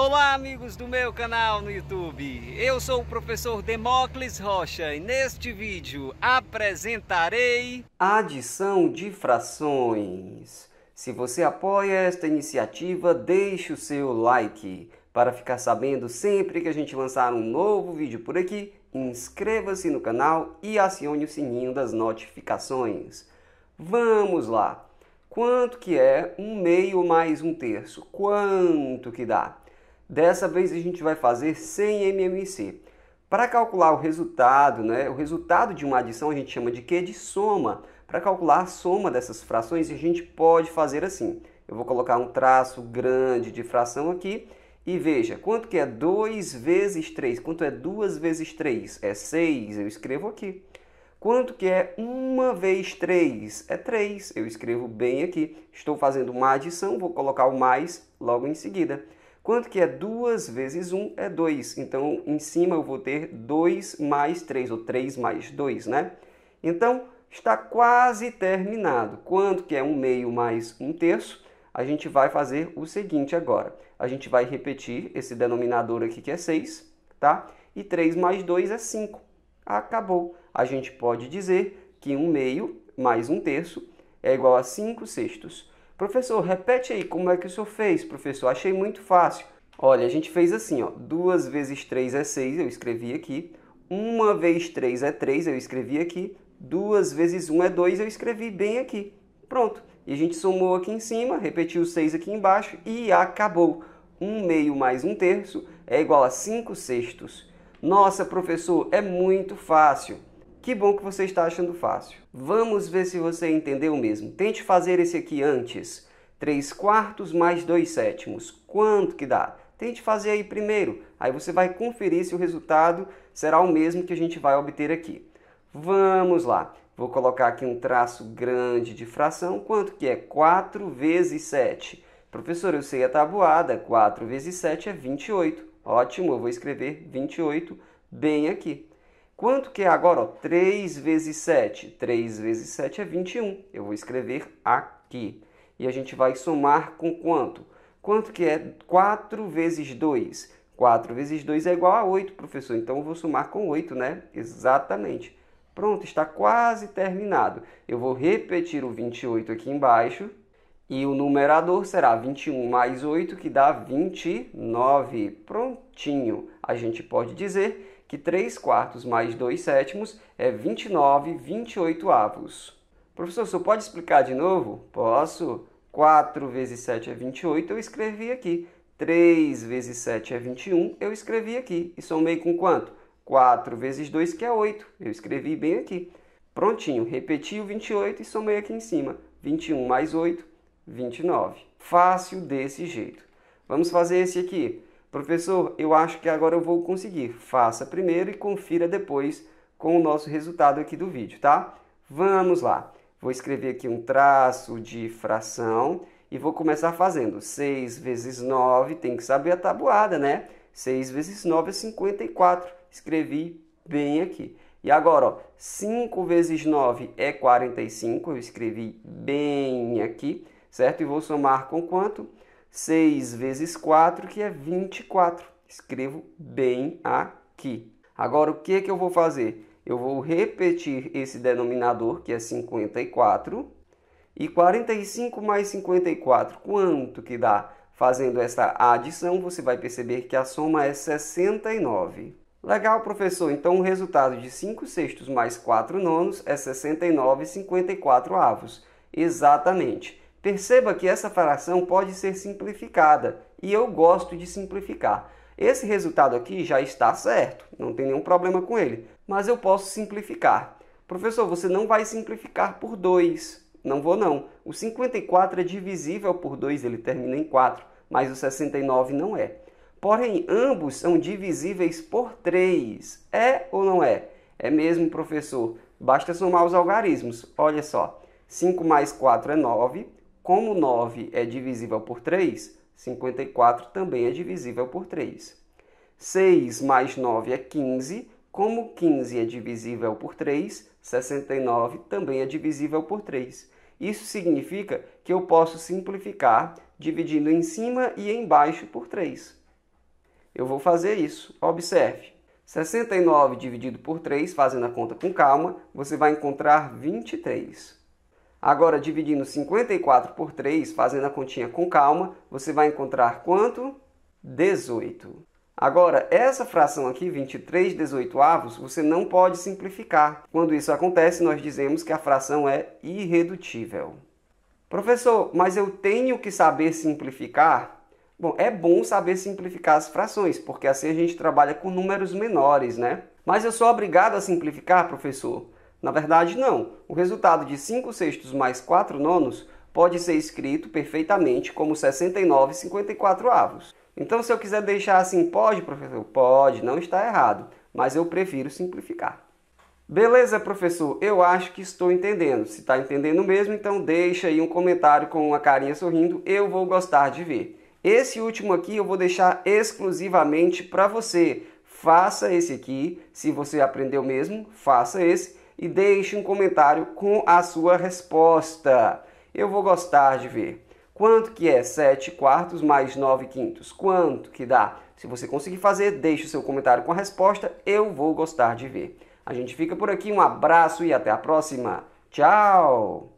Olá amigos do meu canal no YouTube, eu sou o professor Demócles Rocha e neste vídeo apresentarei adição de frações. Se você apoia esta iniciativa, deixe o seu like para ficar sabendo sempre que a gente lançar um novo vídeo por aqui. Inscreva-se no canal e acione o sininho das notificações. Vamos lá! Quanto que é um meio mais um terço? Quanto que dá? Dessa vez a gente vai fazer sem MMC. Para calcular o resultado, né, o resultado de uma adição a gente chama de quê? De soma. Para calcular a soma dessas frações, a gente pode fazer assim. Eu vou colocar um traço grande de fração aqui e veja, quanto que é 2 vezes 3? Quanto é 2 vezes 3? É 6, eu escrevo aqui. Quanto que é 1 vez 3? É 3, eu escrevo bem aqui. Estou fazendo uma adição, vou colocar o mais logo em seguida. Quanto que é 2 vezes 1 é 2. Então, em cima eu vou ter 2 mais 3, ou 3 mais 2, né? Então, está quase terminado. Quanto que é 1 meio mais 1 terço? A gente vai fazer o seguinte agora. A gente vai repetir esse denominador aqui que é 6, tá? E 3 mais 2 é 5. Acabou. A gente pode dizer que 1 meio mais 1 terço é igual a 5 sextos. Professor, repete aí como é que o senhor fez, professor? Achei muito fácil. Olha, a gente fez assim, ó. 2 vezes 3 é 6, eu escrevi aqui. 1 vezes 3 é 3, eu escrevi aqui. 2 vezes 1 é 2, eu escrevi bem aqui. Pronto. E a gente somou aqui em cima, repetiu 6 aqui embaixo e acabou. 1 meio mais 1 terço é igual a 5 sextos. Nossa, professor, é muito fácil. Que bom que você está achando fácil. Vamos ver se você entendeu mesmo. Tente fazer esse aqui antes. 3 quartos mais 2 sétimos. Quanto que dá? Tente fazer aí primeiro. Aí você vai conferir se o resultado será o mesmo que a gente vai obter aqui. Vamos lá. Vou colocar aqui um traço grande de fração. Quanto que é? 4 vezes 7. Professor, eu sei a tabuada. 4 vezes 7 é 28. Ótimo, eu vou escrever 28 bem aqui. Quanto que é agora? Ó, 3 vezes 7. 3 vezes 7 é 21. Eu vou escrever aqui. E a gente vai somar com quanto? Quanto que é 4 vezes 2? 4 vezes 2 é igual a 8, professor. Então, eu vou somar com 8, né? Exatamente. Pronto, está quase terminado. Eu vou repetir o 28 aqui embaixo. E o numerador será 21 mais 8, que dá 29. Prontinho. A gente pode dizer que 3 quartos mais 2 sétimos é 29 28 avos. Professor, o senhor pode explicar de novo? Posso. 4 vezes 7 é 28, eu escrevi aqui. 3 vezes 7 é 21, eu escrevi aqui. E somei com quanto? 4 vezes 2, que é 8. Eu escrevi bem aqui. Prontinho, repeti o 28 e somei aqui em cima. 21 mais 8, 29. Fácil desse jeito. Vamos fazer esse aqui. Professor, eu acho que agora eu vou conseguir. Faça primeiro e confira depois com o nosso resultado aqui do vídeo, tá? Vamos lá. Vou escrever aqui um traço de fração e vou começar fazendo 6 vezes 9, tem que saber a tabuada, né? 6 vezes 9 é 54. Escrevi bem aqui. E agora, ó, 5 vezes 9 é 45, eu escrevi bem aqui, certo? E vou somar com quanto? 6 vezes 4, que é 24. Escrevo bem aqui. Agora, o que, que eu vou fazer? Eu vou repetir esse denominador, que é 54. E 45 mais 54, quanto que dá? Fazendo essa adição, você vai perceber que a soma é 69. Legal, professor. Então, o resultado de 5 sextos mais 4 nonos é 69 54 avos. Exatamente. Perceba que essa fração pode ser simplificada e eu gosto de simplificar. Esse resultado aqui já está certo, não tem nenhum problema com ele, mas eu posso simplificar. Professor, você não vai simplificar por 2. Não vou não. O 54 é divisível por 2, ele termina em 4, mas o 69 não é. Porém, ambos são divisíveis por 3. É ou não é? É mesmo, professor. Basta somar os algarismos. Olha só. 5 mais 4 é 9, como 9 é divisível por 3, 54 também é divisível por 3. 6 mais 9 é 15. Como 15 é divisível por 3, 69 também é divisível por 3. Isso significa que eu posso simplificar dividindo em cima e embaixo por 3. Eu vou fazer isso. Observe. 69 dividido por 3, fazendo a conta com calma, você vai encontrar 23. Agora, dividindo 54 por 3, fazendo a continha com calma, você vai encontrar quanto? 18. Agora, essa fração aqui, 23 18 avos, você não pode simplificar. Quando isso acontece, nós dizemos que a fração é irredutível. Professor, mas eu tenho que saber simplificar? Bom, é bom saber simplificar as frações, porque assim a gente trabalha com números menores, né? Mas eu sou obrigado a simplificar, professor? Na verdade, não. O resultado de 5 sextos mais 4 nonos pode ser escrito perfeitamente como 69 54 avos. Então, se eu quiser deixar assim, pode, professor? Pode, não está errado, mas eu prefiro simplificar. Beleza, professor? Eu acho que estou entendendo. Se está entendendo mesmo, então deixa aí um comentário com uma carinha sorrindo, eu vou gostar de ver. Esse último aqui eu vou deixar exclusivamente para você. Faça esse aqui, se você aprendeu mesmo, faça esse e deixe um comentário com a sua resposta. Eu vou gostar de ver. Quanto que é 7 quartos mais 9 quintos? Quanto que dá? Se você conseguir fazer, deixe o seu comentário com a resposta. Eu vou gostar de ver. A gente fica por aqui. Um abraço e até a próxima. Tchau!